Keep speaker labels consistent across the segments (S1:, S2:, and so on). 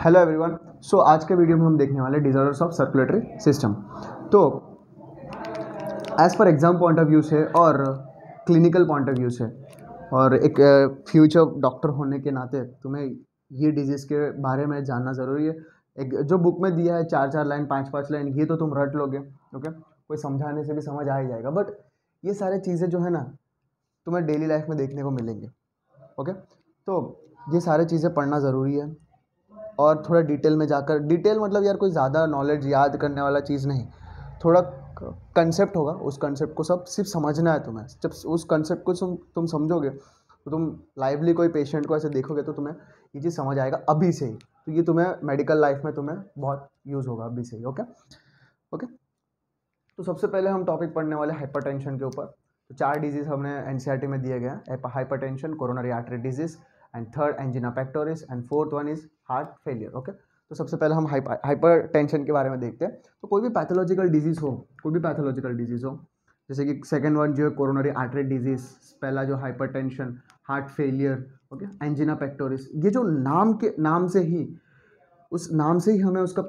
S1: Hello everyone so आज के video में हम देखने वाले डिजॉर्डर्स ऑफ सर्कुलेटरी सिस्टम तो as per exam point of view से और क्लिनिकल पॉइंट ऑफ व्यू से और एक फ्यूचर डॉक्टर होने के नाते तुम्हें ये डिजीज़ के बारे में जानना ज़रूरी है एक जो बुक में दिया है चार चार लाइन पाँच पाँच लाइन ये तो तुम रट लोगे ओके कोई समझाने से भी समझ आ ही जाएगा बट ये सारे चीज़ें जो है ना तुम्हें डेली लाइफ में देखने को मिलेंगे ओके तो ये सारे चीज़ें पढ़ना ज़रूरी है और थोड़ा डिटेल में जाकर डिटेल मतलब यार कोई ज़्यादा नॉलेज याद करने वाला चीज़ नहीं थोड़ा कंसेप्ट होगा उस कंसेप्ट को सब सिर्फ समझना है तुम्हें जब उस कंसेप्ट को तुम तुम समझोगे तो तुम लाइवली कोई पेशेंट को ऐसे देखोगे तो तुम्हें ये चीज़ समझ आएगा अभी से ही तो ये तुम्हें मेडिकल लाइफ में तुम्हें बहुत यूज़ होगा अभी से ही ओके ओके तो सबसे पहले हम टॉपिक पढ़ने वाले हाइपर के ऊपर तो चार डिजीज़ हमने एन e में दिए गए हैं tension coronary artery disease and third angina pectoris and fourth one is heart failure okay तो सबसे पहले हम हाइपर टेंशन के बारे में देखते हैं तो कोई भी पैथोलॉजिकल डिजीज़ हो कोई भी पैथोलॉजिकल डिजीज़ हो जैसे कि सेकेंड वन जो है कोरोनरी आर्टरी डिजीज़ पहला जो hypertension heart failure okay angina pectoris ये जो नाम के नाम से ही उस नाम से ही हमें उसका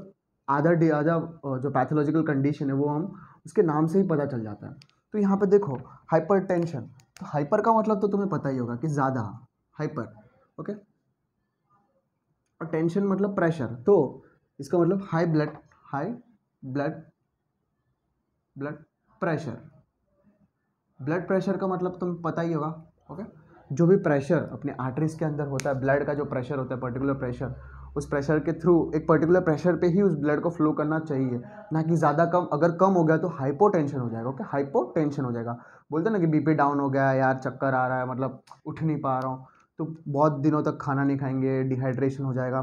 S1: आधा डे आधा जो पैथोलॉजिकल कंडीशन है वो हम उसके नाम से ही पता चल जाता है तो यहाँ पे देखो हाइपर टेंशन तो हाइपर का मतलब तो तुम्हें पता ही होगा कि ज़्यादा हाइपर ओके और टेंशन मतलब प्रेशर तो इसका मतलब high blood high blood blood pressure blood pressure का मतलब तुम्हें पता ही होगा ओके जो भी प्रेशर अपने आर्टरीज के अंदर होता है ब्लड का जो प्रेशर होता है पर्टिकुलर प्रेशर उस प्रेशर के थ्रू एक पर्टिकुलर प्रेशर पे ही उस ब्लड को फ्लो करना चाहिए ना कि ज़्यादा कम अगर कम हो गया तो हाइपोटेंशन हो जाएगा ओके हाइपोटेंशन हो जाएगा बोलते ना कि बीपी डाउन हो गया यार चक्कर आ रहा है मतलब उठ नहीं पा रहा हूँ तो बहुत दिनों तक खाना नहीं खाएंगे डिहाइड्रेशन हो जाएगा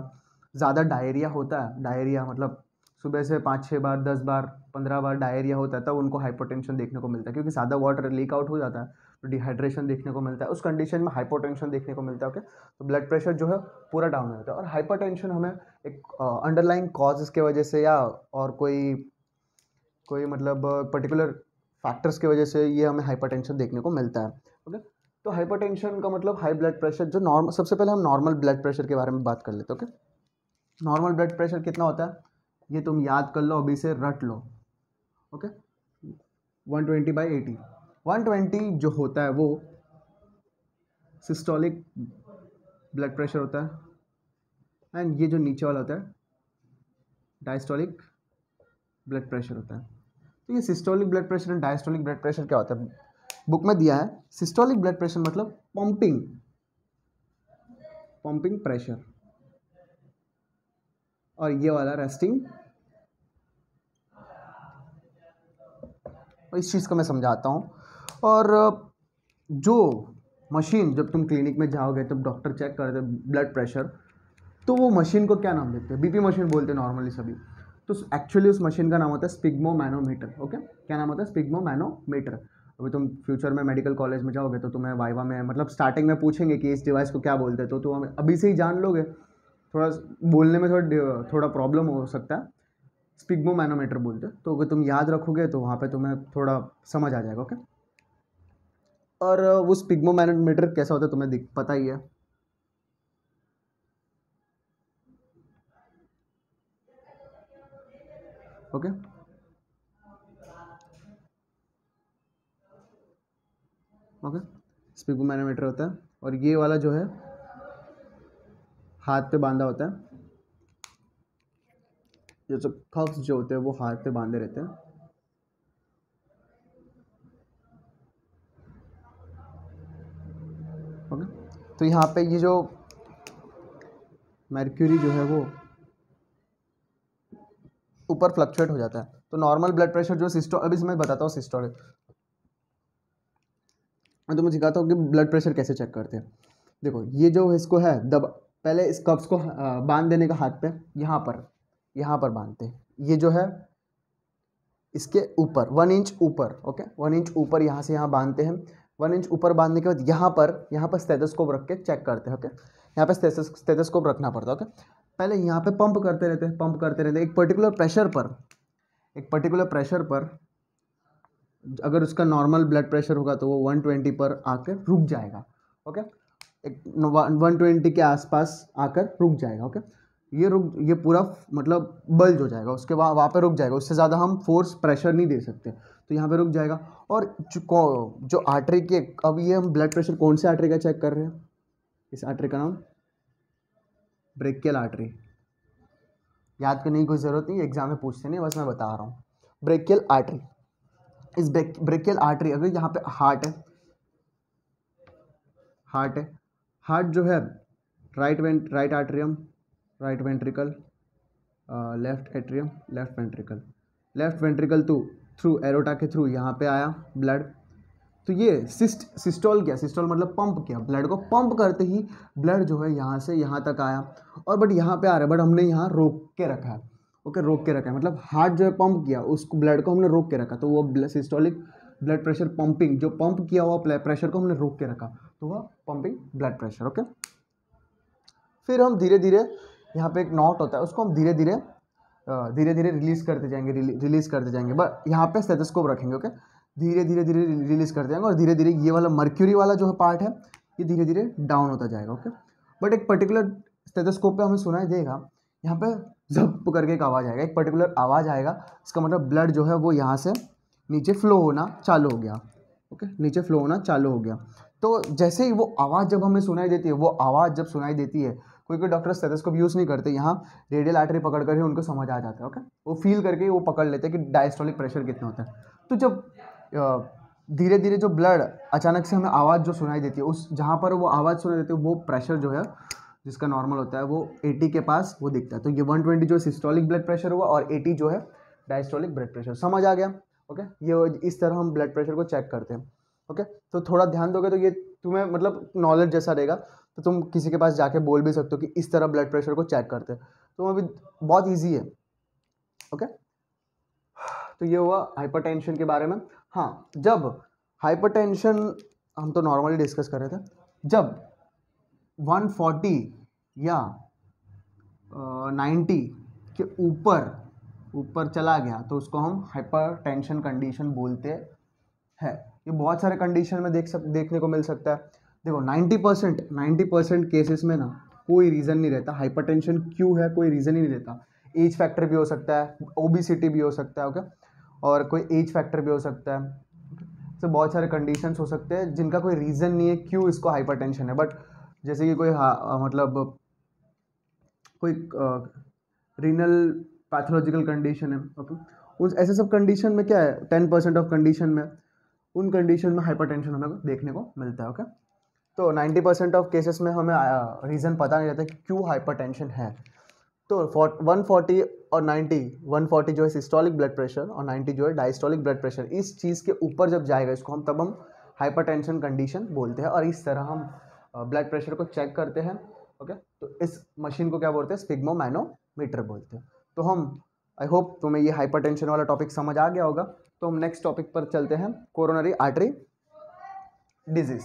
S1: ज़्यादा डायरिया होता है डायरिया मतलब सुबह से पाँच छः बार दस बार पंद्रह बार डायरिया होता है तब तो उनको हाइपोटेंशन देखने को मिलता है क्योंकि ज़्यादा वाटर लीक आउट हो जाता है तो डिहाइड्रेशन देखने को मिलता है उस कंडीशन में हाइपोटेंशन देखने को मिलता है ओके तो ब्लड प्रेशर जो है पूरा डाउन हो जाता है और हाइपोटेंशन हमें एक अंडरलाइन कॉजेज के वजह से या और कोई कोई मतलब पर्टिकुलर फैक्टर्स की वजह से ये हमें हाइपरटेंशन देखने को मिलता है ओके तो हाइपरटेंशन का मतलब हाई ब्लड प्रेशर जो नॉर्मल सबसे पहले हम नॉर्मल ब्लड प्रेशर के बारे में बात कर लेते ओके नॉर्मल ब्लड प्रेशर कितना होता है ये तुम याद कर लो अभी से रट लो okay one twenty by eighty one twenty जो होता है वो सिस्टोलिक ब्लड प्रेशर होता है एंड ये जो नीचे वाला होता है डायस्टोलिक ब्लड प्रेशर होता है तो ये systolic blood pressure and diastolic blood pressure क्या होता है बुक में दिया है सिस्टोलिक ब्लड प्रेशर मतलब पंपिंग पंपिंग प्रेशर और ये वाला रेस्टिंग और इस चीज़ को मैं समझाता हूं और जो मशीन जब तुम क्लिनिक में जाओगे तब डॉक्टर चेक करते ब्लड प्रेशर तो वो मशीन को क्या नाम देते हैं बीपी मशीन बोलते हैं नॉर्मली सभी तो एक्चुअली उस मशीन का नाम होता है स्पिग्मो मैनोमीटर ओके क्या नाम होता है स्पिग्मो मैनोमीटर अभी तुम फ्यूचर में मेडिकल कॉलेज में जाओगे तो तुम्हें वाइवा में मतलब स्टार्टिंग में पूछेंगे कि इस डिवाइस को क्या बोलते हैं तो तुम अभी से ही जान लोगे थोड़ा बोलने में थोड़ा थोड़ा प्रॉब्लम हो सकता है स्पिग्मो मैनोमीटर बोलते तो अगर तुम याद रखोगे तो वहाँ पे तुम्हें थोड़ा समझ आ जाएगा ओके और वो स्पिग्मो मैनोमीटर कैसा होता है तुम्हें दिख पता ही है ओके ओके मैनोमीटर होता है और ये वाला जो है हाथ पे बांधा होता है ये सब कफ्स जो होते हैं वो हाथ पे बांधे रहते हैं ओके तो यहाँ पे ये जो मैरक्यूरी जो है वो ऊपर फ्लक्चुएट हो जाता है तो नॉर्मल ब्लड प्रेशर जो सिस्टो अभी मैं बताता हूँ सिस्टोल मैं तुम्हें सिखाता हूँ कि ब्लड प्रेशर कैसे चेक करते हैं देखो ये जो इसको है दब पहले इस कप्स को बांध देने का हाथ पे यहाँ पर यहाँ पर बांधते हैं ये जो है इसके ऊपर वन इंच ऊपर ओके वन इंच ऊपर यहाँ से यहाँ बांधते हैं वन इंच ऊपर बांधने के बाद यहाँ पर यहाँ पर स्टेटस्कोप रख के चेक करते हैं ओके यहाँ पर स्टेटस्कोप रखना पड़ता है ओके पहले यहाँ पे पंप करते रहते हैं पंप करते रहते हैं एक पर्टिकुलर प्रेशर पर एक पर्टिकुलर प्रेशर पर अगर उसका नॉर्मल ब्लड प्रेशर होगा तो वो वन ट्वेंटी पर आकर रुक जाएगा ओके एक वन ट्वेंटी के आसपास आकर रुक जाएगा ओके ये रुक ये पूरा मतलब बल्ज हो जाएगा उसके बाद वहाँ पर रुक जाएगा उससे ज़्यादा हम फोर्स प्रेशर नहीं दे सकते तो यहाँ पे रुक जाएगा और जो, जो आर्टरी के अब ये हम ब्लड प्रेशर कौन से आर्टरी का चेक कर रहे हैं इस आर्टरी का नाम ब्रेकियल आर्टरी याद करने की कोई ज़रूरत नहीं एग्जाम में पूछते नहीं बस मैं बता रहा हूँ ब्रेकियल आर्टरी इस ब्रेकियल आर्टरी अगर यहाँ पे हार्ट है हार्ट है हार्ट जो है right vent right atrium right ventricle left atrium left ventricle left ventricle to through aorta के थ्रू यहाँ पे आया ब्लड तो ये सिस्ट सिस्टोल किया सिस्टोल मतलब पंप किया ब्लड को पंप करते ही ब्लड जो है यहाँ से यहाँ तक आया और बट यहाँ पे आ रहा है बट हमने यहाँ रोक के रखा है ओके रोक के रखा है मतलब हार्ट जो है पंप किया उसको ब्लड को हमने रोक के रखा तो वो सिस्टोलिक ब्लड प्रेशर पंपिंग जो पंप किया हुआ प्रेशर को हमने रोक के रखा तो वह पंपिंग ब्लड प्रेशर ओके फिर हम धीरे धीरे यहाँ पे एक नॉट होता है उसको हम धीरे धीरे धीरे धीरे रिलीज़ करते जाएंगे रिलीज़ करते जाएंगे बट यहाँ पे स्टेथोस्कोप रखेंगे ओके धीरे धीरे धीरे रिलीज़ करते जाएंगे और धीरे धीरे ये वाला मर्क्यूरी वाला जो पार्ट है ये धीरे धीरे डाउन होता जाएगा ओके बट एक पर्टिकुलर स्टेटोस्कोप पर हमें सुनाई देगा यहाँ पे जप करके एक आवाज़ आएगा एक पर्टिकुलर आवाज़ आएगा इसका मतलब ब्लड जो है वो यहाँ से नीचे फ्लो होना चालू हो गया ओके नीचे फ्लो होना चालू हो गया तो जैसे ही वो आवाज़ जब हमें सुनाई देती है वो आवाज़ जब सुनाई देती है कोई कोई डॉक्टर स्टेथोस्कोप यूज़ नहीं करते यहाँ रेडियल आर्टरी पकड़ कर ही उनको समझ आ जाता है ओके वो फील करके वो पकड़ लेते हैं कि डायस्टोलिक प्रेशर कितना होता है तो जब धीरे धीरे जो ब्लड अचानक से हमें आवाज़ जो सुनाई देती है उस जहाँ पर वो आवाज़ सुनाई देती है वो प्रेशर जो है जिसका नॉर्मल होता है वो 80 के पास वो दिखता है तो ये 120 जो सिस्टोलिक ब्लड प्रेशर हुआ और 80 जो है डायस्टोलिक ब्लड प्रेशर समझ आ गया ओके ये इस तरह हम ब्लड प्रेशर को चेक करते हैं ओके तो थोड़ा ध्यान दोगे तो ये तुम्हें मतलब नॉलेज जैसा रहेगा तो तुम किसी के पास जाके बोल भी सकते हो कि इस तरह ब्लड प्रेशर को चेक करते हैं तो अभी बहुत ईजी है ओके तो ये हुआ हाइपर के बारे में हाँ जब हाइपर हम तो नॉर्मली डिस्कस कर रहे थे जब 140 या नाइन्टी के ऊपर ऊपर चला गया तो उसको हम हाइपरटेंशन कंडीशन बोलते हैं ये बहुत सारे कंडीशन में देख सक देखने को मिल सकता है देखो 90 परसेंट नाइन्टी परसेंट केसेस में ना कोई रीज़न नहीं रहता हाइपरटेंशन क्यों है कोई रीज़न ही नहीं रहता एज फैक्टर भी हो सकता है ओबीसीटी भी हो सकता है ओके और कोई एज फैक्टर भी हो सकता है तो बहुत सारे कंडीशंस हो सकते हैं जिनका कोई रीज़न नहीं है क्यों इसको हाइपरटेंशन है बट जैसे कि कोई आ, मतलब कोई रीनल पैथोलॉजिकल कंडीशन है ओके उस ऐसे सब कंडीशन में क्या है टेन परसेंट ऑफ कंडीशन में उन कंडीशन में हाइपर टेंशन हमें देखने को मिलता है ओके तो नाइन्टी परसेंट ऑफ केसेस में हमें रीज़न पता नहीं रहता कि क्यों टेंशन है तो वन फोर्टी और नाइन्टी वन फोर्टी जो है सिस्टोलिक ब्लड प्रेशर और नाइन्टी जो है डाइस्टॉलिक ब्लड प्रेशर इस चीज़ के ऊपर जब जाएगा इसको हम तब हम हाइपर टेंशन कंडीशन बोलते हैं और इस तरह हम ब्लड प्रेशर को चेक करते हैं ओके तो इस मशीन को क्या बोलते हैं मैनोमीटर बोलते हैं तो हम आई होप तुम्हें ये हाइपरटेंशन वाला टॉपिक समझ आ गया होगा तो हम नेक्स्ट टॉपिक पर चलते हैं कोरोनरी आर्टरी डिजीज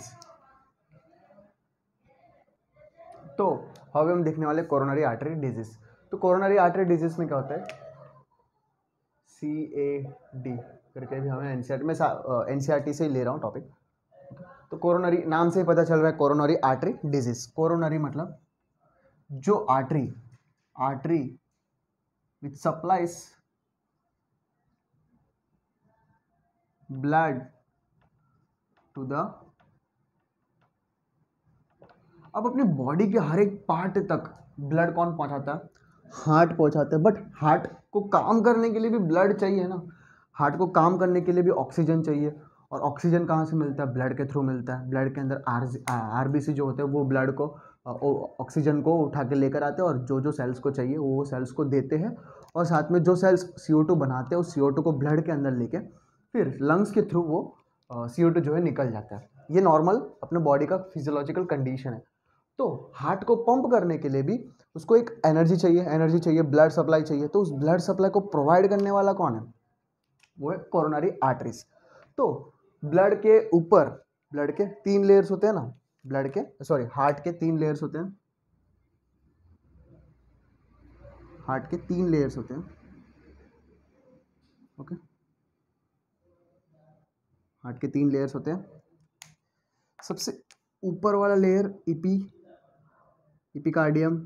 S1: तो अभी हम देखने वाले कोरोनरी आर्टरी डिजीज तो कोरोनरी आर्टरी डिजीज में क्या होता है सी ए डी करके भी हमें एनसीआर में एनसीआरटी से ही ले रहा हूँ टॉपिक तो कोरोनरी नाम से ही पता चल रहा है कोरोनरी आर्टरी डिजीज कोरोनरी मतलब जो artery artery which supplies blood to the अब अपने बॉडी के हर एक पार्ट तक ब्लड कौन पहुंचाता है हार्ट पहुंचाता है बट हार्ट को काम करने के लिए भी ब्लड चाहिए ना हार्ट को काम करने के लिए भी ऑक्सीजन चाहिए और ऑक्सीजन कहाँ से मिलता है ब्लड के थ्रू मिलता है ब्लड के अंदर आर आर बी सी जो होते हैं वो ब्लड को ऑक्सीजन को उठा के लेकर आते हैं और जो जो सेल्स को चाहिए वो वो सेल्स को देते हैं और साथ में जो सेल्स सी ओ टू बनाते हैं उस सी ओ टू को ब्लड के अंदर लेके फिर लंग्स के थ्रू वो सी ओ टू जो है निकल जाता है ये नॉर्मल अपने बॉडी का फिजियोलॉजिकल कंडीशन है तो हार्ट को पंप करने के लिए भी उसको एक एनर्जी चाहिए एनर्जी चाहिए ब्लड सप्लाई चाहिए तो उस ब्लड सप्लाई को प्रोवाइड करने वाला कौन है वो है कोरोनरी आर्टरीज तो ब्लड के ऊपर ब्लड के तीन लेयर्स होते हैं ना ब्लड के सॉरी हार्ट के तीन लेयर्स होते हैं हार्ट के तीन लेयर्स होते हैं ओके हार्ट के तीन लेयर्स होते हैं सबसे ऊपर वाला लेयर इपी इपिकार्डियम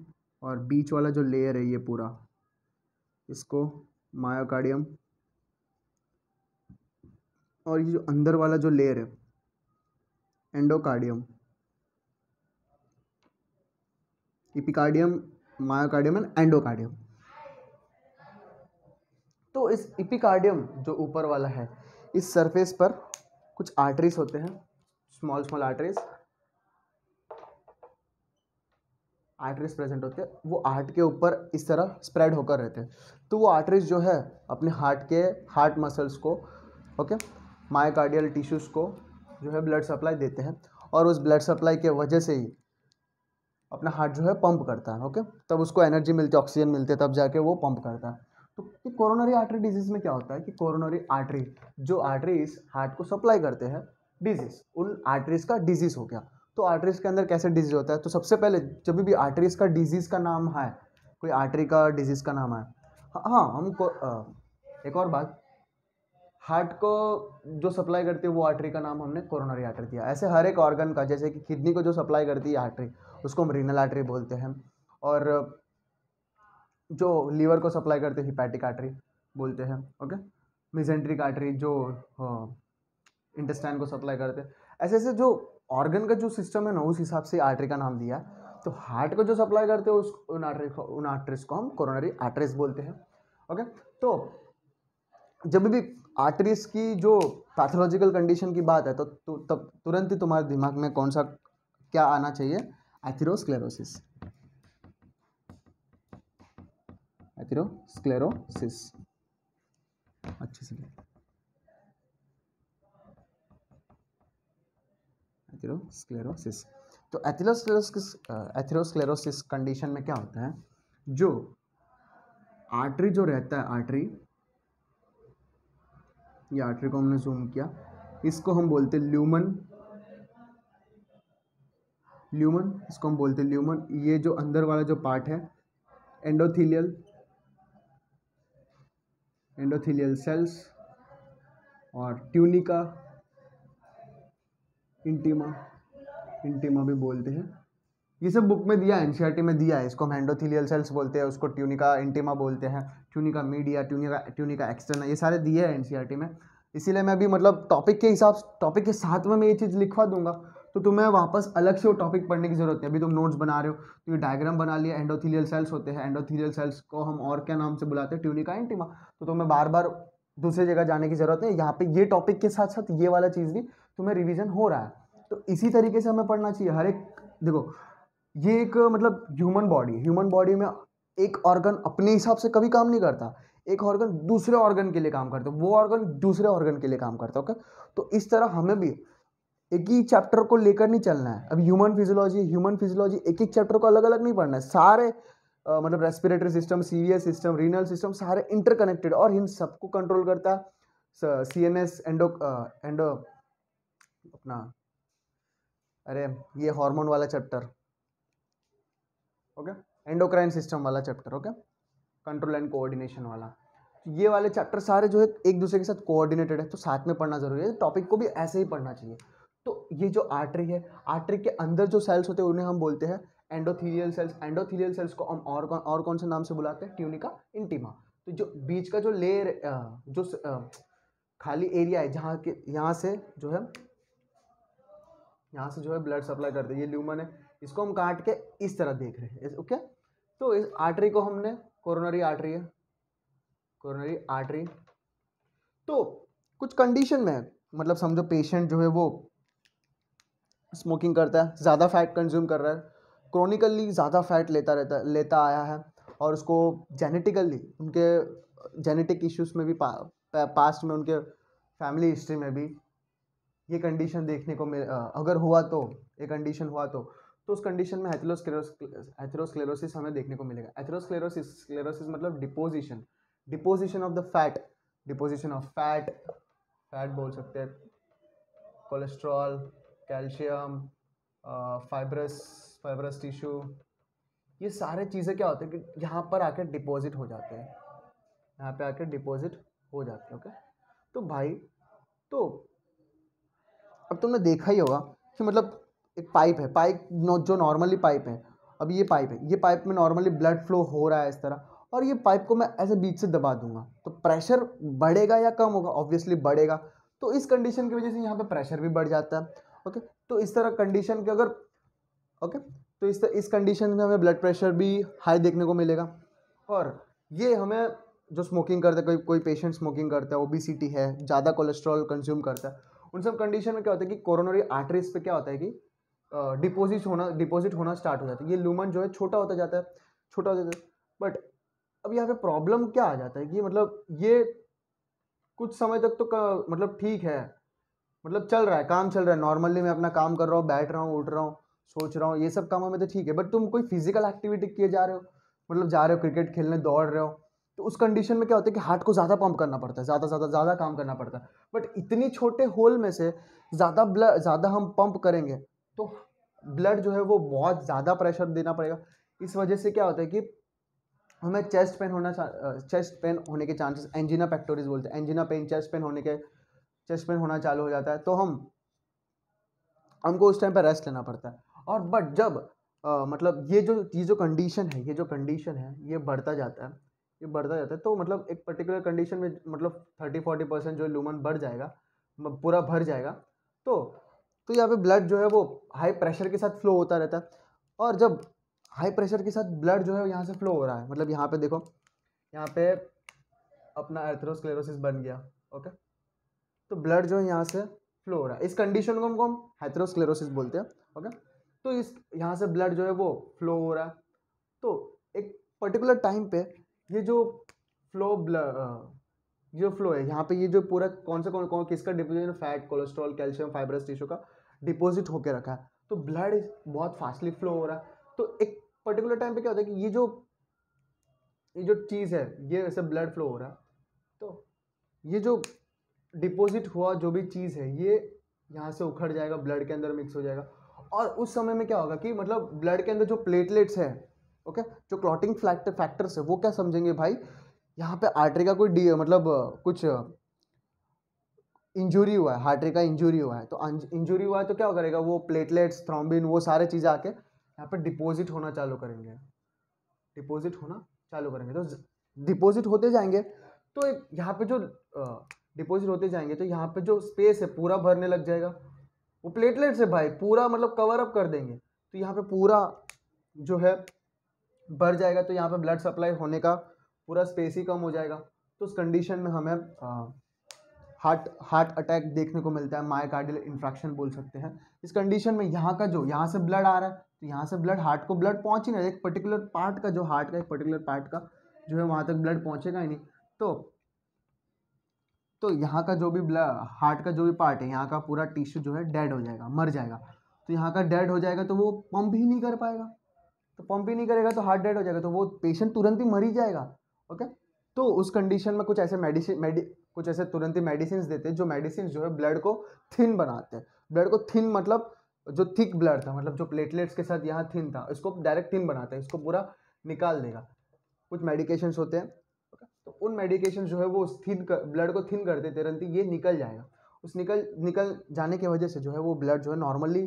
S1: और बीच वाला जो लेयर है ये पूरा इसको मायोकार्डियम और ये जो अंदर वाला जो लेयर है endocardium epicardium myocardium and endocardium तो इस इपिकार्डियम जो ऊपर वाला है इस सरफेस पर कुछ आर्टरीज होते हैं small small arteries arteries present होते हैं वो हार्ट के ऊपर इस तरह स्प्रेड होकर रहते हैं तो वो आर्टरीज जो है अपने हार्ट के हार्ट मसल्स को ओके okay? मायोकार्डियल टिश्यूज़ को जो है ब्लड सप्लाई देते हैं और उस ब्लड सप्लाई के वजह से ही अपना हार्ट जो है पंप करता है ओके तब उसको एनर्जी मिलती है ऑक्सीजन मिलते तब जाके वो पंप करता है तो कोरोनरी आर्टरी डिजीज़ में क्या होता है कि कोरोनरी आर्टरी जो आर्टरीज हार्ट को सप्लाई करते हैं डिजीज़ उन आर्टरीज का डिजीज़ हो गया तो आर्टरीज के अंदर कैसे डिजीज़ होता है तो सबसे पहले जब भी आर्टरीज का डिजीज़ का नाम है कोई आर्टरी का डिजीज़ का नाम है हाँ, हाँ हम को, आ, एक और बात हार्ट को जो सप्लाई करती है वो आर्टरी का नाम हमने कोरोनरी आर्टरी दिया ऐसे हर एक ऑर्गन का जैसे कि किडनी को जो सप्लाई करती है आर्टरी उसको हम रीनल आर्टरी बोलते हैं और जो लीवर को सप्लाई करते हैं हिपैटिक आर्टरी बोलते हैं ओके मिजेंट्रिक आर्टरी जो इंटेस्टाइन हाँ, को सप्लाई करते हैं ऐसे ऐसे जो ऑर्गन का जो सिस्टम है ना उस हिसाब से आर्टरी का नाम दिया तो हार्ट को जो सप्लाई करते हैं उस उन आर्टरी उन आर्टरीज को हम कोरोनरी आर्टरीज बोलते हैं ओके तो जब भी आर्टरीज की जो पैथोलॉजिकल कंडीशन की बात है तो तब तु, तुरंत ही तुम्हारे दिमाग में कौन सा क्या आना चाहिए एथिरोस्क्लेरोसिस एथिरोस्क्लेरोसिस अच्छे से एथिरोस्क्लेरोसिस तो एथिलोस्क्लेरोसिस एथिरोस्क्लेरोसिस कंडीशन में क्या होता है जो आर्टरी जो रहता है आर्टरी ये आर्टरी को हमने जूम किया इसको हम बोलते ल्यूमन ल्यूमन इसको हम बोलते ल्यूमन ये जो अंदर वाला जो पार्ट है एंडोथीलियल एंडोथीलियल सेल्स और ट्यूनिका इंटीमा इंटीमा भी बोलते हैं ये सब बुक में दिया है एनसीईआरटी में दिया है इसको हम एंडोथीलियल सेल्स बोलते हैं उसको ट्यूनिका इंटीमा बोलते हैं tunica media tunica tunica external ये सारे दिए हैं एन में इसीलिए मैं अभी मतलब टॉपिक के हिसाब से टॉपिक के साथ में मैं ये चीज़ लिखवा दूंगा तो तुम्हें वापस अलग से वो टॉपिक पढ़ने की जरूरत है अभी तुम नोट्स बना रहे हो तो ये डायग्राम बना लिया एंडोथीलियल सेल्स होते हैं एंडोथीलियल सेल्स को हम और क्या नाम से बुलाते हैं ट्यूनिका एंटीमा तो तुम्हें बार बार दूसरी जगह जाने की जरूरत नहीं यहाँ पे ये टॉपिक के साथ साथ ये वाला चीज़ भी तुम्हें रिविजन हो रहा है तो इसी तरीके से हमें पढ़ना चाहिए हर एक देखो ये एक मतलब ह्यूमन बॉडी ह्यूमन बॉडी में एक ऑर्गन अपने हिसाब से कभी काम नहीं करता एक ऑर्गन दूसरे ऑर्गन के लिए काम करता है वो ऑर्गन दूसरे ऑर्गन के लिए काम करता है ओके तो इस तरह हमें भी एक ही चैप्टर को लेकर नहीं चलना है अब ह्यूमन फिजियोलॉजी ह्यूमन फिजियोलॉजी एक एक चैप्टर को अलग अलग नहीं पढ़ना है सारे आ, मतलब respiratory system CVS system renal system सारे इंटरकनेक्टेड और इन सबको कंट्रोल करता है C N S endo endo अपना अरे ये हार्मोन वाला chapter okay okay? Endocrine system वाला chapter okay control and coordination वाला तो ये वाले चैप्टर सारे जो है एक दूसरे के साथ कोऑर्डिनेटेड है तो साथ में पढ़ना जरूरी है टॉपिक को भी ऐसे ही पढ़ना चाहिए तो ये जो आर्टरी है आर्टरी के अंदर जो सेल्स होते हैं उन्हें हम बोलते हैं एंडोथीलियल सेल्स एंडोथीलियल सेल्स को हम और कौन और कौन से नाम से बुलाते हैं ट्यूनिका इंटीमा तो जो बीच का जो लेयर जो खाली एरिया है जहाँ के यहाँ से जो है यहाँ से जो है ब्लड सप्लाई करते हैं ये ल्यूमन है इसको हम काट के इस तरह देख रहे हैं ओके तो इस आर्टरी को हमने कोरोनरी आर्टरी है कोरोनरी आर्टरी तो कुछ कंडीशन में मतलब समझो पेशेंट जो है वो स्मोकिंग करता है ज़्यादा फैट कंज्यूम कर रहा है क्रॉनिकली ज़्यादा फैट लेता रहता लेता आया है और उसको जेनेटिकली उनके जेनेटिक इश्यूज में भी पा, पा, पास्ट में उनके फैमिली हिस्ट्री में भी ये कंडीशन देखने को मिल अगर हुआ तो ये कंडीशन हुआ तो तो उस कंडीशन में एथेरोस्क्लेरोसिस हमें देखने को मिलेगा एथेरोस्क्लेरोसिस मतलब deposition deposition of the fat deposition of fat fat बोल सकते हैं cholesterol calcium fibrous fibrous tissue ये सारे चीज़ें क्या होते हैं कि यहाँ पर आकर डिपॉजिट हो जाते हैं यहाँ पे आकर डिपॉजिट हो जाते हैं ओके तो भाई तो अब तुमने देखा ही होगा कि मतलब एक पाइप है पाइप जो नॉर्मली पाइप है अब ये पाइप है ये पाइप में नॉर्मली ब्लड फ्लो हो रहा है इस तरह और ये पाइप को मैं ऐसे बीच से दबा दूंगा तो प्रेशर बढ़ेगा या कम होगा ऑब्वियसली बढ़ेगा तो इस कंडीशन की वजह से यहाँ पे प्रेशर भी बढ़ जाता है ओके तो इस तरह कंडीशन के अगर ओके तो इस इस कंडीशन में हमें ब्लड प्रेशर भी हाई देखने को मिलेगा और ये हमें जो स्मोकिंग करते कोई कोई पेशेंट स्मोकिंग करता है ओबीसीटी है ज़्यादा कोलेस्ट्रॉल कंज्यूम करता है उन सब कंडीशन में क्या होता है कि कोरोनरी आर्टरीज पे क्या होता है कि डिपोजिट होना डिपोजिट होना स्टार्ट हो जाता है ये लूमन जो है छोटा होता जाता है छोटा होता जाता है बट अब यहाँ पे प्रॉब्लम क्या आ जाता है कि मतलब ये कुछ समय तक तो का, मतलब ठीक है मतलब चल रहा है काम चल रहा है नॉर्मली मैं अपना काम कर रहा हूँ बैठ रहा हूँ उठ रहा हूँ सोच रहा हूँ ये सब कामों में तो ठीक है बट तुम कोई फिजिकल एक्टिविटी किए जा रहे हो मतलब जा रहे हो क्रिकेट खेलने दौड़ रहे हो तो उस कंडीशन में क्या होता है कि हार्ट को ज़्यादा पंप करना पड़ता है ज़्यादा ज़्यादा ज़्यादा काम करना पड़ता है बट इतनी छोटे होल में से ज़्यादा ब्लड ज़्यादा हम पंप करेंगे तो ब्लड जो है वो बहुत ज़्यादा प्रेशर देना पड़ेगा इस वजह से क्या होता है कि हमें चेस्ट पेन होना चेस्ट पेन होने के चांसेस एंजिना पैक्टोरिस बोलते हैं एंजिना पेन चेस्ट पेन होने के चेस्ट पेन होना चालू हो जाता है तो हम हमको उस टाइम पर रेस्ट लेना पड़ता है और बट जब आ, मतलब ये जो ये जो कंडीशन है ये जो कंडीशन है ये बढ़ता जाता है ये बढ़ता जाता है तो मतलब एक पर्टिकुलर कंडीशन में मतलब थर्टी फोर्टी परसेंट जो लूमन बढ़ जाएगा पूरा भर जाएगा तो तो यहाँ पे ब्लड जो है वो हाई प्रेशर के साथ फ्लो होता रहता है और जब हाई प्रेशर के साथ ब्लड जो है यहाँ से फ्लो हो रहा है मतलब यहाँ पे देखो यहाँ पे अपना एर्थरोस्क्लेरोसिस बन गया ओके तो ब्लड जो है यहाँ से फ्लो हो रहा है इस कंडीशन को हमको हम हाइथ्रोस्क्लेरोसिस बोलते हैं ओके तो इस यहाँ से ब्लड जो है वो फ्लो हो रहा है तो एक पर्टिकुलर टाइम पे ये जो फ्लो ब्लड ये फ्लो है यहाँ पे ये जो पूरा कौन सा कौन कौन किसका deposit fat cholesterol calcium fibrous tissue का डिपोजिट होकर रखा है तो ब्लड बहुत फास्टली फ्लो हो रहा है तो एक पर्टिकुलर टाइम पे क्या होता है कि ये जो ये जो चीज़ है ये ऐसे ब्लड फ्लो हो रहा है तो ये जो डिपोजिट हुआ जो भी चीज़ है ये यहाँ से उखड़ जाएगा ब्लड के अंदर मिक्स हो जाएगा और उस समय में क्या होगा कि मतलब ब्लड के अंदर जो प्लेटलेट्स हैं ओके जो क्लॉटिंग फैक्टर्स है वो क्या समझेंगे भाई यहाँ पे आर्टरी का कोई डी मतलब कुछ इंजरी हुआ है हार्टरी का इंजरी हुआ है तो इंजरी अं, हुआ है तो क्या करेगा वो प्लेटलेट्स थ्रोम्बिन वो सारे चीज़ें आके यहाँ पर डिपॉजिट होना चालू करेंगे डिपॉजिट होना चालू करेंगे तो डिपॉजिट होते जाएंगे तो एक यहाँ पे जो डिपॉजिट होते जाएंगे तो यहाँ पे जो स्पेस है पूरा भरने लग जाएगा वो प्लेटलेट से भाई पूरा मतलब कवर अप कर देंगे तो यहाँ पे पूरा जो है भर जाएगा तो यहाँ पे ब्लड सप्लाई होने का पूरा स्पेस ही कम हो जाएगा तो उस कंडीशन में हमें हार्ट हार्ट अटैक देखने को मिलता है माइकार्डियल इन्फ्रैक्शन बोल सकते हैं इस कंडीशन में यहाँ का जो यहाँ से ब्लड आ रहा है तो यहाँ से ब्लड हार्ट को ब्लड पहुँच ही नहीं एक पर्टिकुलर पार्ट का जो हार्ट का एक पर्टिकुलर पार्ट का जो है वहाँ तक ब्लड पहुँचेगा ही नहीं तो तो यहाँ का जो भी ब्लड हार्ट का जो भी पार्ट है यहाँ का पूरा टिश्यू जो है डेड हो जाएगा मर जाएगा तो यहाँ का डेड हो जाएगा तो वो पंप ही नहीं कर पाएगा तो पंप ही नहीं करेगा तो हार्ट डेड हो जाएगा तो वो पेशेंट तुरंत ही मर ही जाएगा ओके तो उस कंडीशन में कुछ ऐसे मेडिसिन मेडि कुछ ऐसे तुरंत ही मेडिसिन देते हैं जो मेडिसिन जो है ब्लड को थिन बनाते हैं ब्लड को थिन मतलब जो थिक ब्लड था मतलब जो प्लेटलेट्स के साथ यहाँ थिन था इसको डायरेक्ट थिन बनाते हैं इसको पूरा निकाल देगा कुछ मेडिकेशंस होते हैं तो उन मेडिकेशन जो है वो थिन कर ब्लड को थिन कर देते तुरंत ये निकल जाएगा उस निकल निकल जाने की वजह से जो है वो ब्लड जो है नॉर्मली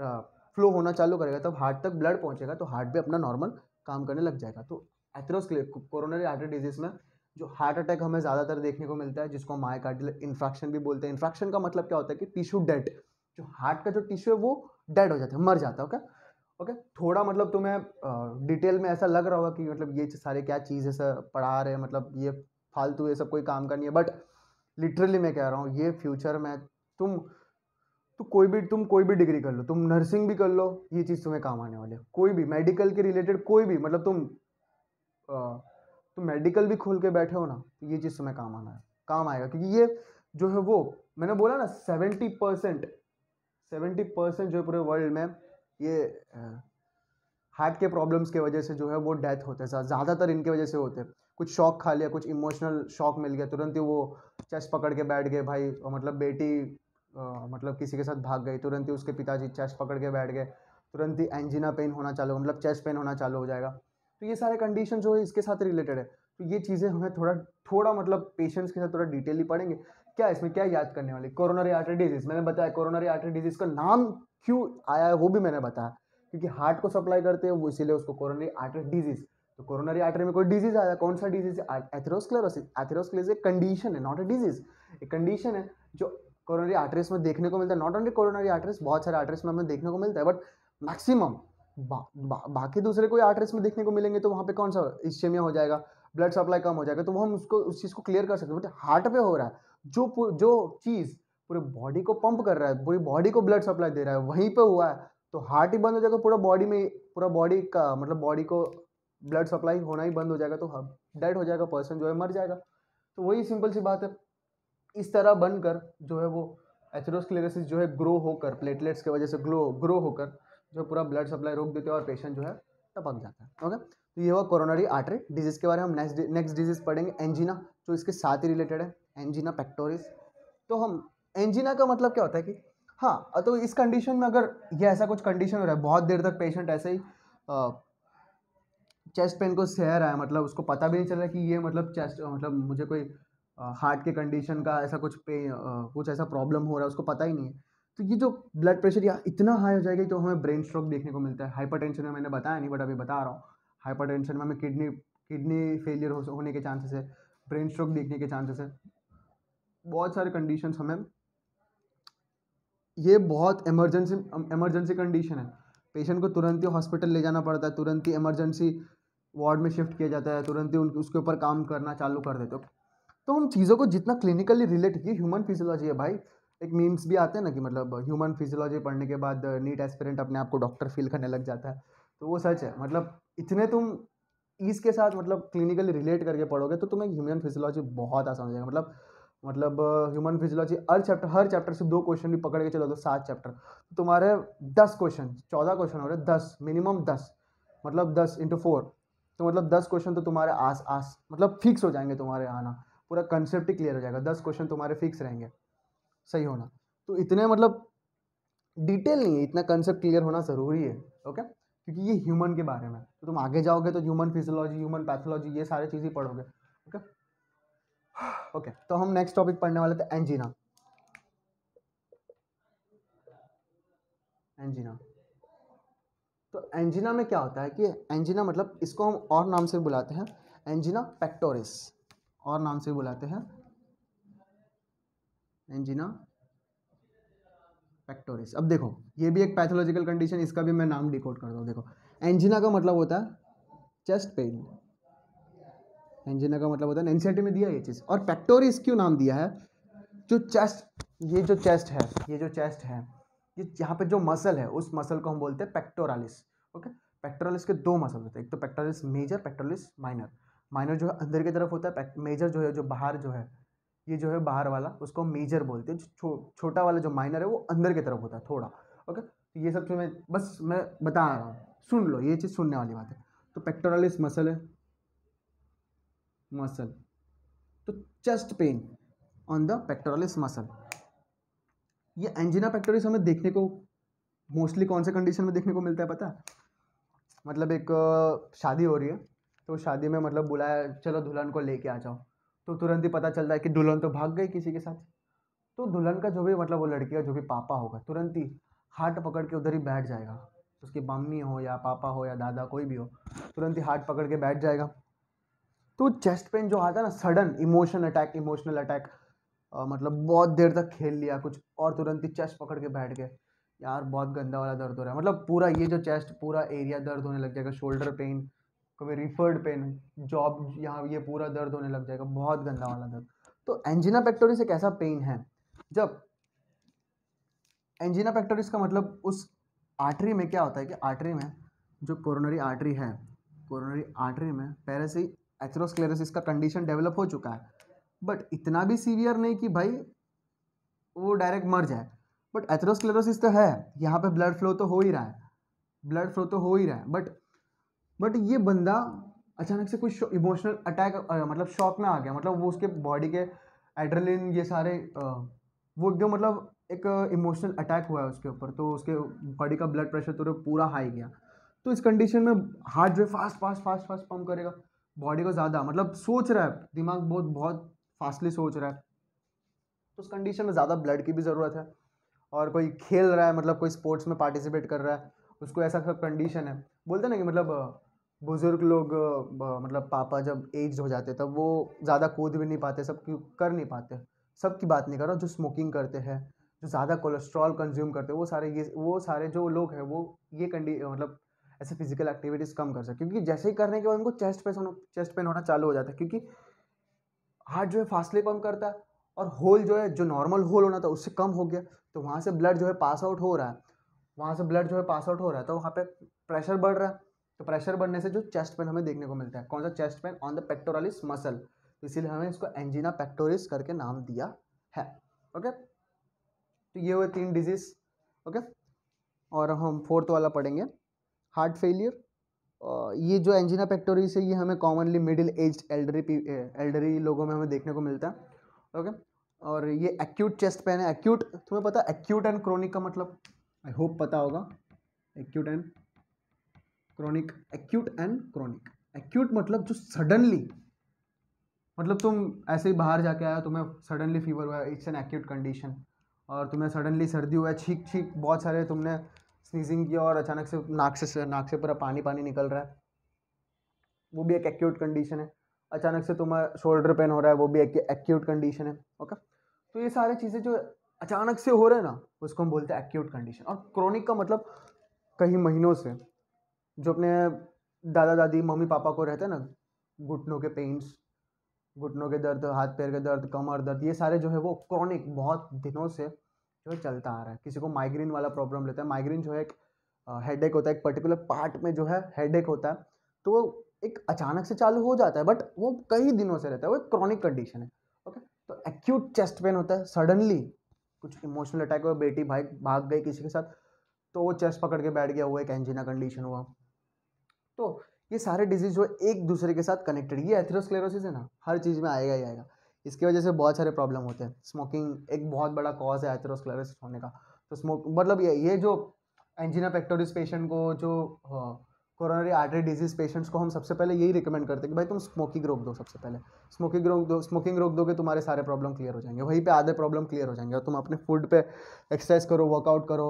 S1: फ्लो होना चालू करेगा तब हार्ट तक ब्लड पहुँचेगा तो हार्ट भी अपना नॉर्मल काम करने लग जाएगा तो एथरोस्क्लेर कोरोनरी हार्ट डिजीज में जो हार्ट अटैक हमें ज़्यादातर देखने को मिलता है जिसको हम मायोकार्डियल इन्फ्रैक्शन भी बोलते हैं इन्फ्रैक्शन का मतलब क्या होता है कि टिश्यू डेड जो हार्ट का जो टिश्यू है वो डेड हो जाता है मर जाता है ओके ओके थोड़ा मतलब तुम्हें डिटेल में ऐसा लग रहा होगा कि मतलब ये सारे क्या चीज़ सर पढ़ा रहे हैं मतलब ये फालतू ये सब कोई काम का नहीं है बट लिटरली मैं कह रहा हूँ ये फ्यूचर में तुम तो कोई भी तुम कोई भी डिग्री कर लो तुम नर्सिंग भी कर लो ये चीज़ तुम्हें काम आने वाली है कोई भी मेडिकल के रिलेटेड कोई भी मतलब तुम तो मेडिकल भी खोल के बैठे हो ना तो ये चीज़ तुम्हें काम आना है काम आएगा क्योंकि ये जो है वो मैंने बोला ना सेवेंटी परसेंट सेवेंटी परसेंट जो है पूरे वर्ल्ड में ये हार्ट के प्रॉब्लम्स के वजह से जो है वो डेथ होते हैं ज़्यादातर इनके वजह से होते हैं कुछ शॉक खा लिया कुछ इमोशनल शॉक मिल गया तुरंत ही वो चेस्ट पकड़ के बैठ गए भाई मतलब बेटी आ, मतलब किसी के साथ भाग गई तुरंत ही उसके पिताजी चेस्ट पकड़ के बैठ गए तुरंत ही एंजिना पेन होना चालू मतलब चेस्ट पेन होना चालू हो जाएगा तो ये सारे कंडीशन जो है इसके साथ रिलेटेड है तो ये चीज़ें हमें थोड़ा थोड़ा मतलब पेशेंट्स के साथ थोड़ा डिटेली पढ़ेंगे क्या इसमें क्या याद करने वाली कोरोनरी आर्टरी डिजीज़ मैंने बताया कोरोनरी आर्टरी डिजीज़ का नाम क्यों आया है वो भी मैंने बताया क्योंकि हार्ट को सप्लाई करते हैं वो इसीलिए उसको कोरोनरी आर्टरी डिजीज़ तो कोरोनरी आर्टरी में कोई डिजीज़ आया कौन सा डिजीज़ एथेरोस्क्लेरोसिस एथेरोस्क्लेरोसिस एक कंडीशन है नॉट अ डिजीज़ एक कंडीशन है जो कोरोनरी आर्टरीज में देखने को मिलता है नॉट ओनली कोरोनरी आर्टरीज बहुत सारे आर्टरीज में हमें देखने को मिलता है बट मैक्सिमम बा, बा, बाकी दूसरे कोई आर्टरीज में देखने को मिलेंगे तो वहाँ पे कौन सा इस्टेमिया हो जाएगा ब्लड सप्लाई कम हो जाएगा तो वो हम उसको उस चीज़ को क्लियर कर सकते हैं बट हार्ट पे हो रहा है जो जो चीज़ पूरे बॉडी को पंप कर रहा है पूरी बॉडी को ब्लड सप्लाई दे रहा है वहीं पे हुआ है तो हार्ट ही बंद हो जाएगा पूरा बॉडी में पूरा बॉडी का मतलब बॉडी को ब्लड सप्लाई होना ही बंद हो जाएगा तो डेड हो जाएगा पर्सन जो है मर जाएगा तो वही सिंपल सी बात है इस तरह बनकर जो है वो एथरोस्क्लेरोसिस जो है ग्रो होकर प्लेटलेट्स की वजह से ग्रो ग्रो होकर जो पूरा ब्लड सप्लाई रोक देते हैं और पेशेंट जो है टपक जाता है ओके तो ये हुआ कोरोनरी आर्टरी डिजीज़ के बारे में हम नेक्स्ट नेक्स्ट डिजीज़ पढ़ेंगे एंजीना जो इसके साथ ही रिलेटेड है एंजीना पैक्टोरिस तो हम एंजीना का मतलब क्या होता है कि हाँ तो इस कंडीशन में अगर ये ऐसा कुछ कंडीशन हो रहा है बहुत देर तक पेशेंट ऐसे ही चेस्ट पेन को सह रहा है मतलब उसको पता भी नहीं चल रहा कि ये मतलब चेस्ट मतलब मुझे कोई हार्ट के कंडीशन का ऐसा कुछ पे कुछ ऐसा प्रॉब्लम हो रहा है उसको पता ही नहीं है तो ये जो ब्लड प्रेशर या इतना हाई हो जाएगा तो हमें ब्रेन स्ट्रोक देखने को मिलता है हाइपर में मैंने बताया नहीं बट अभी बता रहा हूँ हाइपर में हमें किडनी किडनी फेलियर हो, होने के चांसेस है ब्रेन स्ट्रोक देखने के चांसेस है बहुत सारे कंडीशंस हमें ये बहुत इमरजेंसी इमरजेंसी कंडीशन है पेशेंट को तुरंत ही हॉस्पिटल ले जाना पड़ता है तुरंत ही इमरजेंसी वार्ड में शिफ्ट किया जाता है तुरंत ही उनके उसके ऊपर काम करना चालू कर देते हो तो हम चीज़ों को जितना क्लिनिकली रिलेट ये ह्यूमन फिजियोलॉजी है भाई एक मीम्स भी आते हैं ना कि मतलब ह्यूमन फिजियोलॉजी पढ़ने के बाद नीट एस्पिरेंट अपने आप को डॉक्टर फील करने लग जाता है तो वो सच है मतलब इतने तुम ईज के साथ मतलब क्लिनिकली रिलेट करके पढ़ोगे तो तुम्हें ह्यूमन फिजियोलॉजी बहुत आसान हो जाएगा मतलब मतलब ह्यूमन uh, फिजियोलॉजी हर चैप्टर हर चैप्टर से दो क्वेश्चन भी पकड़ के चलो तो सात चैप्टर तो तुम्हारे दस क्वेश्चन चौदह क्वेश्चन हो रहे दस मिनिमम दस मतलब दस इंटू फोर तो मतलब दस क्वेश्चन तो तुम्हारे आस आस मतलब फिक्स हो जाएंगे तुम्हारे आना पूरा कंसेप्ट ही क्लियर हो जाएगा दस क्वेश्चन तुम्हारे फिक्स रहेंगे सही होना तो इतने मतलब डिटेल नहीं है इतना कंसेप्ट क्लियर होना ज़रूरी है ओके क्योंकि ये ह्यूमन के बारे में तो तुम आगे जाओगे तो ह्यूमन फिजियोलॉजी ह्यूमन पैथोलॉजी ये सारी चीज़ें पढ़ोगे ओके ओके तो हम नेक्स्ट टॉपिक पढ़ने वाले थे एंजीना एंजीना तो एंजीना में क्या होता है कि एंजीना मतलब इसको हम और नाम से बुलाते हैं एंजीना पेक्टोरिस और नाम से बुलाते हैं एंजिना पेक्टोरिस अब देखो ये भी एक पैथोलॉजिकल कंडीशन इसका भी मैं नाम डिकोड करता हूँ देखो एंजिना का मतलब होता है चेस्ट पेन एंजिना का मतलब होता है एनसीआरटी में दिया ये चीज़ और पेक्टोरिस क्यों नाम दिया है जो चेस्ट ये जो चेस्ट है ये जो चेस्ट है ये यहाँ पे जो मसल है उस मसल को हम बोलते हैं पेक्टोरालिस ओके पेक्टोरालिस के दो मसल होते हैं एक तो pectoralis major pectoralis minor minor जो है अंदर की तरफ होता है मेजर जो है जो बाहर जो है ये जो है बाहर वाला उसको मेजर बोलते हैं छो, छोटा वाला जो माइनर है वो अंदर की तरफ होता है थोड़ा ओके तो ये सब मैं बस मैं बता रहा हूँ सुन लो ये चीज़ सुनने वाली बात है तो पेक्टोरलिस मसल है मसल तो chest pain on the pectoralis muscle ये एंजिना पेक्टोरिस हमें देखने को मोस्टली कौन से कंडीशन में देखने को मिलता है पता है मतलब एक शादी हो रही है तो शादी में मतलब बुलाया चलो दुल्हन को लेके आ जाओ तो तुरंत ही पता चलता है कि दुल्हन तो भाग गई किसी के साथ तो दुल्हन का जो भी मतलब वो लड़की का जो भी पापा होगा तुरंत ही हाथ पकड़ के उधर ही बैठ जाएगा उसकी मम्मी हो या पापा हो या दादा कोई भी हो तुरंत ही हाथ पकड़ के बैठ जाएगा तो चेस्ट पेन जो आता है ना sudden emotion attack emotional attack मतलब बहुत देर तक खेल लिया कुछ और तुरंत ही चेस्ट पकड़ के बैठ गए यार बहुत गंदा वाला दर्द हो रहा है मतलब पूरा ये जो चेस्ट पूरा एरिया दर्द होने लग जाएगा शोल्डर पेन कभी रिफर्ड पेन जॉब यहाँ ये पूरा दर्द होने लग जाएगा बहुत गंदा वाला दर्द तो एंजिना पेक्टोरिस एक ऐसा पेन है जब एंजिना पेक्टोरिस का मतलब उस आर्टरी में क्या होता है कि आर्टरी में जो कोरोनरी आर्टरी है कोरोनरी आर्टरी में पहले से ही एथरोस्क्लेरोसिस का कंडीशन डेवलप हो चुका है बट इतना भी सीवियर नहीं कि भाई वो डायरेक्ट मर जाए बट एथरोस्क्लेरोसिस तो है यहाँ पे ब्लड फ्लो तो हो ही रहा है ब्लड फ्लो तो हो ही रहा है बट बट ये बंदा अचानक से कुछ इमोशनल अटैक मतलब शॉक में आ गया मतलब वो उसके बॉडी के एड्रेलिन ये सारे वो एकदम मतलब एक इमोशनल अटैक हुआ है उसके ऊपर तो उसके बॉडी का ब्लड प्रेशर तो पूरा हाई गया तो इस कंडीशन में हार्ट जो fast fast fast fast pump करेगा बॉडी को ज़्यादा मतलब सोच रहा है दिमाग बहुत बहुत फास्टली सोच रहा है तो उस कंडीशन में ज़्यादा ब्लड की भी ज़रूरत है और कोई खेल रहा है मतलब कोई स्पोर्ट्स में पार्टिसिपेट कर रहा है उसको ऐसा सब कंडीशन है बोलते ना कि मतलब बुज़ुर्ग लोग मतलब पापा जब एज हो जाते तब वो ज़्यादा कूद भी नहीं पाते सब कर नहीं पाते सब की बात नहीं कर रहा जो स्मोकिंग करते हैं जो ज़्यादा कोलेस्ट्रॉल कंज्यूम करते हैं वो सारे ये वो सारे जो लोग हैं वो ये कंडी मतलब ऐसे फिजिकल एक्टिविटीज़ कम कर सकते क्योंकि जैसे ही करने के बाद उनको चेस्ट पेन चेस्ट पेन होना चालू हो जाता है क्योंकि हार्ट जो है फास्टली पम्प करता है और होल जो है जो नॉर्मल होल होना था उससे कम हो गया तो वहाँ से ब्लड जो है पास आउट हो रहा है वहाँ से ब्लड जो है पास आउट हो रहा है तो वहाँ पर प्रेशर बढ़ रहा है तो प्रेशर बढ़ने से जो चेस्ट पेन हमें देखने को मिलता है कौन सा chest pain on the pectoralis muscle तो इसीलिए हमें इसको एंजिना पेक्टोरिस करके नाम दिया है ओके तो ये हुए तीन डिजीज़ ओके और हम फोर्थ वाला पढ़ेंगे हार्ट फेलियर ये जो एंजिना पेक्टोरिस है ये हमें commonly middle age elderly elderly लोगों में हमें देखने को मिलता है ओके और ये एक्यूट चेस्ट पेन है एक्यूट तुम्हें पता एक्यूट एंड क्रोनिक का मतलब आई होप पता होगा acute and chronic acute and chronic acute मतलब जो सडनली मतलब तुम ऐसे ही बाहर जाके आया तुम्हें सडनली फीवर हुआ इट्स एन एक्यूट कंडीशन और तुम्हें सडनली सर्दी हुआ छीक छीक बहुत सारे तुमने स्नीजिंग किया और अचानक से नाक से नाक से पूरा पानी पानी निकल रहा है वो भी एक एक्यूट कंडीशन है अचानक से तुम्हारा शोल्डर पेन हो रहा है वो भी एक एक्यूट कंडीशन है ओके तो ये सारी चीज़ें जो अचानक से हो रहे हैं ना उसको हम बोलते हैं एक्यूट कंडीशन और क्रॉनिक का मतलब कई महीनों से जो अपने दादा दादी मम्मी पापा को रहते ना घुटनों के पेंट्स घुटनों के दर्द हाथ पैर के दर्द कमर दर्द ये सारे जो है वो क्रॉनिक बहुत दिनों से जो है चलता आ रहा है किसी को माइग्रेन वाला प्रॉब्लम रहता है माइग्रेन जो है एक हेड एक होता है एक पर्टिकुलर पार्ट में जो है हेड एक होता है तो वो एक अचानक से चालू हो जाता है बट वो कई दिनों से रहता है वो एक क्रॉनिक कंडीशन है ओके तो एक्यूट चेस्ट पेन होता है सडनली कुछ इमोशनल अटैक हुआ बेटी भाई भाग गई किसी के साथ तो वो चेस्ट पकड़ के बैठ गया वो एक एंजिना कंडीशन हुआ तो ये सारे डिजीज जो एक दूसरे के साथ कनेक्टेड ये एथरोस्क्लेरोसिस है ना हर चीज़ में आएगा ही आएगा इसकी वजह से बहुत सारे प्रॉब्लम होते हैं स्मोकिंग एक बहुत बड़ा कॉज है एथरोस्क्लेरोसिस होने का तो स्मोक मतलब ये ये जो एंजिना पेक्टोरिस पेशेंट को जो कोरोनरी आर्टरी डिजीज पेशेंट्स को हम सबसे पहले यही रिकमेंड करते हैं कि भाई तुम स्मोकिंग रोक दो सबसे पहले स्मोकिंग रोक दो स्मोकिंग रोक दोगे तुम्हारे सारे प्रॉब्लम क्लियर हो जाएंगे वहीं पे आधे प्रॉब्लम क्लियर हो जाएंगे और तुम अपने फूड पे एक्सरसाइज करो वर्कआउट करो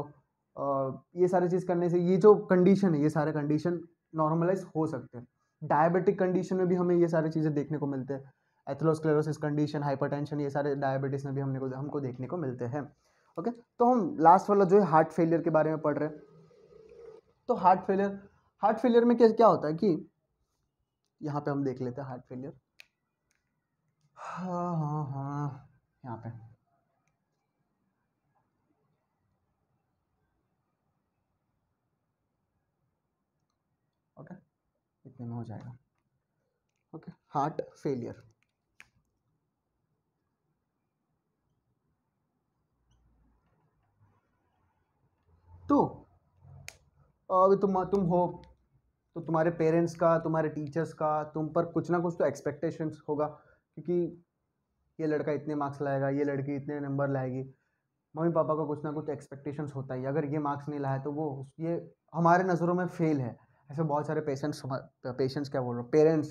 S1: ये सारी चीज़ करने से ये जो कंडीशन है ये सारे कंडीशन नॉर्मलाइज हो सकते हैं डायबिटिक कंडीशन में भी हमें ये सारी चीज़ें देखने को मिलते हैं एथलोस्क्लेरोसिस कंडीशन हाइपरटेंशन ये सारे डायबिटीज़ में भी हमने को हमको देखने को मिलते हैं ओके तो हम लास्ट वाला जो है हार्ट फेलियर के बारे में पढ़ रहे हैं तो हार्ट फेलियर हार्ट फेलियर में क्या क्या होता है कि यहाँ पे हम देख लेते हैं हार्ट फेलियर हाँ हाँ में हो जाएगा ओके हार्ट फेलियर तो अभी तुम तुम हो तो तुम्हारे पेरेंट्स का तुम्हारे टीचर्स का तुम पर कुछ ना कुछ तो एक्सपेक्टेशंस होगा क्योंकि ये लड़का इतने मार्क्स लाएगा ये लड़की इतने नंबर लाएगी मम्मी पापा का कुछ ना कुछ एक्सपेक्टेशंस तो होता ही अगर ये मार्क्स नहीं लाया तो वो ये हमारे नज़रों में फेल है ऐसे बहुत सारे पेशेंट्स पेशेंट्स क्या बोल रहे पेरेंट्स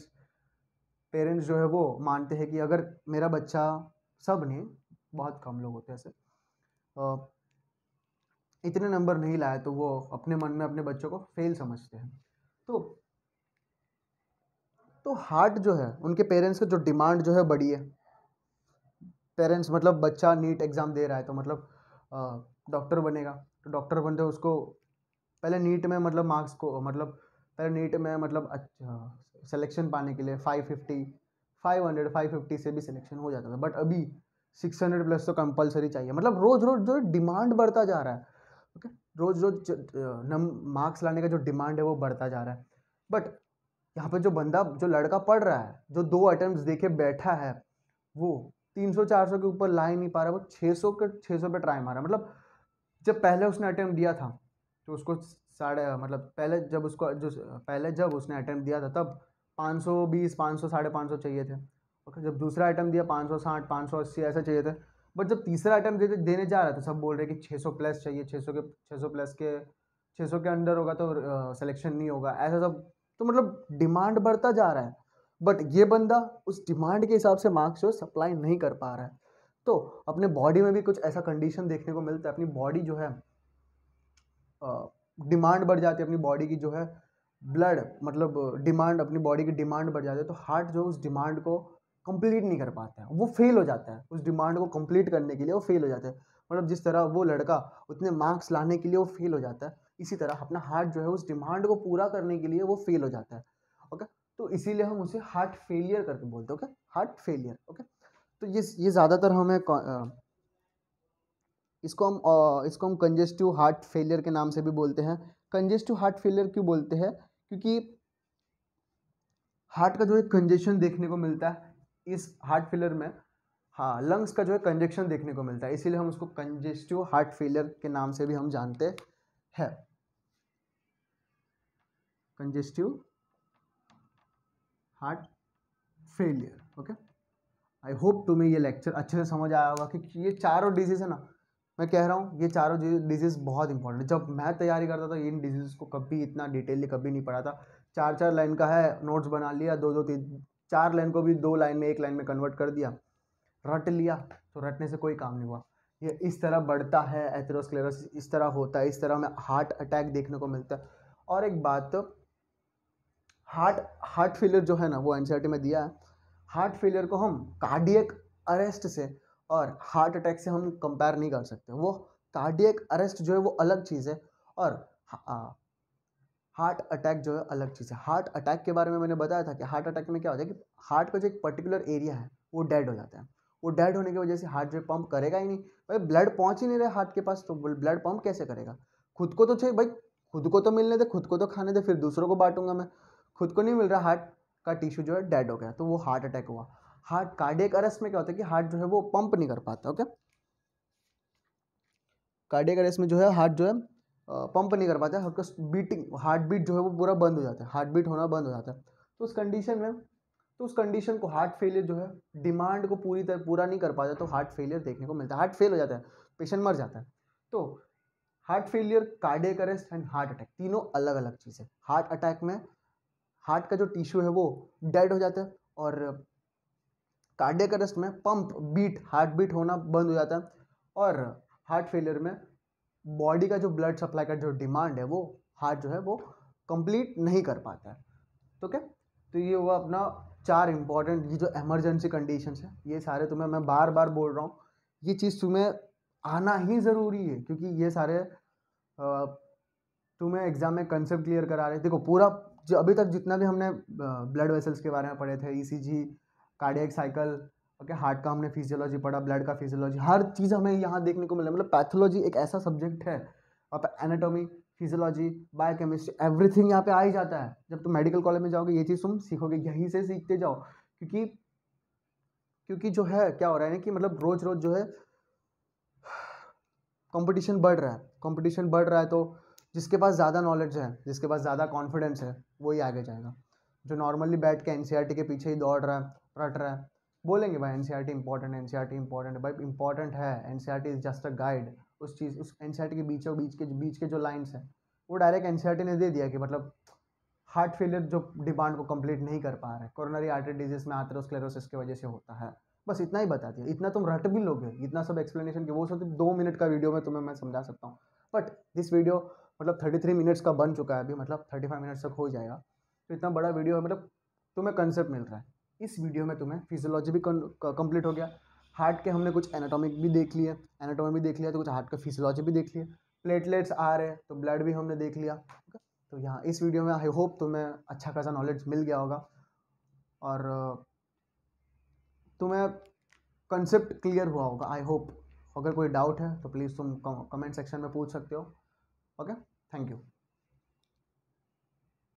S1: पेरेंट्स जो है वो मानते हैं कि अगर मेरा बच्चा सब नहीं बहुत कम लोग होते ऐसे इतने नंबर नहीं लाए तो वो अपने मन में अपने बच्चों को फेल समझते हैं तो तो हार्ट जो है उनके पेरेंट्स का जो डिमांड जो है बड़ी है पेरेंट्स मतलब बच्चा नीट एग्ज़ाम दे रहा है तो मतलब डॉक्टर बनेगा तो डॉक्टर बनते तो उसको पहले नीट में मतलब मार्क्स को मतलब सर नीट में मतलब अच्छा सिलेक्शन पाने के लिए five fifty five hundred five fifty से भी सिलेक्शन हो जाता था बट अभी सिक्स हंड्रेड प्लस तो कंपलसरी चाहिए मतलब रोज़ रोज़ जो डिमांड बढ़ता जा रहा है ओके रोज़ रोज़ नम मार्क्स लाने का जो डिमांड है वो बढ़ता जा रहा है बट यहाँ पे जो बंदा जो लड़का पढ़ रहा है जो दो अटेम्प्ट देखे बैठा है वो तीन सौ चार सौ के ऊपर ला ही नहीं पा रहा वो छे सौ के छः सौ पे ट्राई मारा मतलब जब पहले उसने अटैम्प्ट दिया था तो उसको साढ़े मतलब पहले जब उसको जो पहले जब उसने अटैम्प्ट दिया था तब पाँच सौ बीस पाँच सौ साढ़े पाँच सौ चाहिए थे ओके जब दूसरा आइटम दिया पाँच सौ साठ पाँच सौ अस्सी ऐसा चाहिए थे बट जब तीसरा आइटम दे देने जा रहा था सब बोल रहे कि छः सौ प्लस चाहिए छः सौ के छः सौ प्लस के छः सौ के अंडर होगा तो सिलेक्शन नहीं होगा ऐसा सब तो मतलब डिमांड बढ़ता जा रहा है बट ये बंदा उस डिमांड के हिसाब से मार्क्स जो सप्लाई नहीं कर पा रहा है तो अपने बॉडी में भी कुछ ऐसा कंडीशन देखने को मिलता है अपनी बॉडी जो है डिमांड बढ़ जाती है अपनी बॉडी की जो है ब्लड मतलब डिमांड अपनी बॉडी की डिमांड बढ़ जाती है तो हार्ट जो उस डिमांड को कंप्लीट नहीं कर पाता है वो फेल हो जाता है उस डिमांड को कंप्लीट करने के लिए वो फेल हो जाता है मतलब जिस तरह वो लड़का उतने मार्क्स लाने के लिए वो फेल हो जाता है इसी तरह अपना हार्ट जो है उस डिमांड को पूरा करने के लिए वो फेल हो जाता है ओके तो इसीलिए हम उसे हार्ट फेलियर करके बोलते हैं ओके हार्ट फेलियर ओके तो ये ये ज़्यादातर हमें इसको हम इसको हम कंजेस्टिव हार्ट फेलियर के नाम से भी बोलते हैं कंजेस्टिव हार्ट फेलियर क्यों बोलते हैं क्योंकि हार्ट का जो है कंजेशन देखने को मिलता है इस हार्ट फेलियर में हाँ लंग्स का जो है कंजेक्शन देखने को मिलता है इसीलिए हम उसको कंजेस्टिव हार्ट फेलियर के नाम से भी हम जानते हैं congestive heart failure okay I hope तुम्हें ये लेक्चर अच्छे से समझ आया होगा कि ये चारों डिजीज़ है ना मैं कह रहा हूँ ये चारों डिजीज़ बहुत इंपॉर्टेंट जब मैं तैयारी करता था इन डिजीज़ को कभी इतना डिटेलली कभी नहीं पढ़ा था चार चार लाइन का है नोट्स बना लिया दो दो तीन चार लाइन को भी दो लाइन में एक लाइन में कन्वर्ट कर दिया रट लिया तो रटने से कोई काम नहीं हुआ ये इस तरह बढ़ता है एथेरोस्क्लेरोसिस इस तरह होता है इस तरह हमें हार्ट अटैक देखने को मिलता है और एक बात हार्ट हार्ट फेलियर जो है ना वो एनसीआरटी में दिया है हार्ट फेलियर को हम कार्डियक अरेस्ट से और हार्ट अटैक से हम कंपेयर नहीं कर सकते वो कार्डियक अरेस्ट जो है वो अलग चीज़ है और हार्ट अटैक जो है अलग चीज़ है हार्ट अटैक के बारे में मैंने बताया था कि हार्ट अटैक में क्या होता है कि हार्ट का जो एक पर्टिकुलर एरिया है वो डेड हो जाता है वो डेड होने की वजह से हार्ट जो है पंप करेगा ही नहीं भाई ब्लड पहुँच ही नहीं रहे हार्ट के पास तो ब्लड पंप कैसे करेगा खुद को तो चाहिए भाई खुद को तो मिलने दे खुद को तो खाने दे फिर दूसरों को बांटूंगा मैं खुद को नहीं मिल रहा हार्ट का टिश्यू जो है डेड हो गया तो वो हार्ट अटैक हुआ हार्ट कार्डियक अरेस्ट में क्या होता है कि हार्ट जो है वो पंप नहीं कर पाता ओके कार्डियक अरेस्ट में जो है हार्ट जो है पंप नहीं कर पाता हार्ट बीटिंग हार्ट बीट जो है वो पूरा बंद हो जाता है हार्ट बीट होना बंद हो जाता है तो उस कंडीशन में तो उस कंडीशन को हार्ट फेलियर जो है डिमांड को पूरी तरह पूरा नहीं कर पाता तो हार्ट फेलियर देखने को मिलता है हार्ट फेल हो जाता है पेशेंट मर जाता है तो heart failure cardiac arrest and heart attack तीनों अलग अलग चीज़ें हार्ट अटैक में हार्ट का जो टिश्यू है वो डेड हो जाता है और कार्डियक अरेस्ट में पंप बीट हार्ट बीट होना बंद हो जाता है और हार्ट फेलियर में बॉडी का जो ब्लड सप्लाई का जो डिमांड है वो हार्ट जो है वो कंप्लीट नहीं कर पाता है तो क्या तो ये हुआ अपना चार इम्पॉर्टेंट ये जो एमरजेंसी कंडीशन है ये सारे तुम्हें मैं बार बार बोल रहा हूँ ये चीज़ तुम्हें आना ही ज़रूरी है क्योंकि ये सारे तुम्हें एग्ज़ाम में कंसेप्ट क्लियर करा रहे हैं देखो पूरा जो अभी तक जितना भी हमने ब्लड वेसल्स के बारे में पढ़े थे ई e cardiac cycle okay heart का हमने फिजियोलॉजी पढ़ा ब्लड का फिजियोलॉजी हर चीज़ हमें यहाँ देखने को मिला मतलब पैथोलॉजी एक ऐसा सब्जेक्ट है आप एनाटॉमी फिजियोलॉजी बायोकेमिस्ट्री एवरीथिंग यहाँ पे आ ही जाता है जब तुम मेडिकल कॉलेज में जाओगे ये चीज़ तुम सीखोगे यहीं से सीखते जाओ क्योंकि क्योंकि जो है क्या हो रहा है ना कि मतलब रोज़ रोज़ जो है कंपटीशन बढ़ रहा है कंपटीशन बढ़ रहा है तो जिसके पास ज़्यादा नॉलेज है जिसके पास ज़्यादा कॉन्फिडेंस है वही आगे जाएगा जो नॉर्मली बैठ के एन e के पीछे ही दौड़ रहा है रट रहा है बोलेंगे भाई N C R T important N C R T important भाई इंपॉर्टेंट है N C R T is just a guide उस चीज़ उस एन सी आर टी के बीचों बीच के बीच के जो लाइन्स हैं वो direct N C R T ने दे दिया कि मतलब हार्ट फेलियर जो डिमांड को कंप्लीट नहीं कर पा रहे कोरोनरी आर्टरी डिजीज में आथरोस्क्लेरोसिस की वजह से होता है बस इतना ही बता दिया इतना तुम रट भी लोगे इतना सब एक्सप्लेनेशन के वो सब तो दो मिनट का वीडियो में तुम्हें मैं समझा सकता हूँ बट दिस वीडियो मतलब थर्टी थ्री मिनट्स का बन चुका है अभी मतलब थर्टी फाइव मिनट्स तक हो जाएगा तो इतना बड़ा वीडियो है मतलब तुम्हें कंसेप्ट मिल रहा है इस वीडियो में तुम्हें फिजियोलॉजी भी कंप्लीट हो गया हार्ट के हमने कुछ एनाटॉमिक भी देख लिए एनाटॉमी भी देख लिया तो कुछ हार्ट का फिजियोलॉजी भी देख लिया प्लेटलेट्स आ रहे तो ब्लड भी हमने देख लिया ठीक है तो यहाँ इस वीडियो में आई होप तुम्हें अच्छा खासा नॉलेज मिल गया होगा और तुम्हें कंसेप्ट क्लियर हुआ होगा आई होप अगर कोई डाउट है तो प्लीज़ तुम कमेंट सेक्शन में पूछ सकते हो ओके थैंक यू